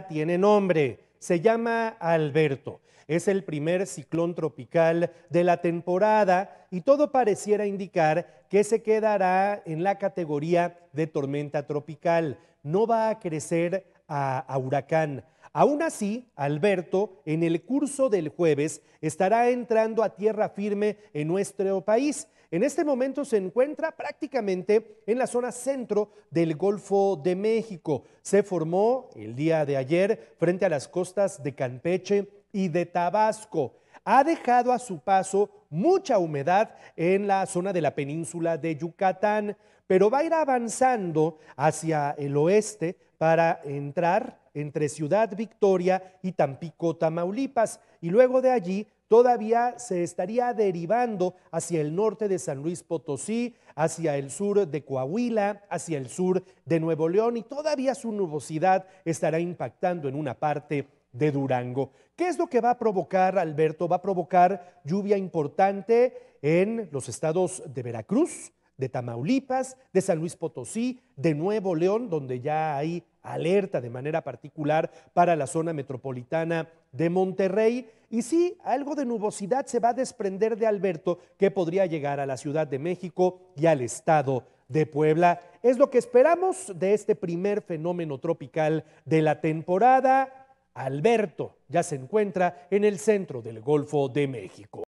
tiene nombre, se llama Alberto. Es el primer ciclón tropical de la temporada y todo pareciera indicar que se quedará en la categoría de tormenta tropical. No va a crecer a, huracán. Aún así, Alberto, en el curso del jueves, estará entrando a tierra firme en nuestro país. En este momento se encuentra prácticamente en la zona centro del Golfo de México. Se formó el día de ayer frente a las costas de Campeche y de Tabasco. Ha dejado a su paso mucha humedad en la zona de la península de Yucatán, pero va a ir avanzando hacia el oeste para entrar entre Ciudad Victoria y Tampico, Tamaulipas, y luego de allí todavía se estaría derivando hacia el norte de San Luis Potosí, hacia el sur de Coahuila, hacia el sur de Nuevo León y todavía su nubosidad estará impactando en una parte de Durango. ¿Qué es lo que va a provocar, Alberto? Va a provocar lluvia importante en los estados de Veracruz, de Tamaulipas, de San Luis Potosí, de Nuevo León, donde ya hay alerta de manera particular para la zona metropolitana de Monterrey. Y sí, algo de nubosidad se va a desprender de Alberto que podría llegar a la Ciudad de México y al estado de Puebla. Es lo que esperamos de este primer fenómeno tropical de la temporada. Alberto ya se encuentra en el centro del Golfo de México.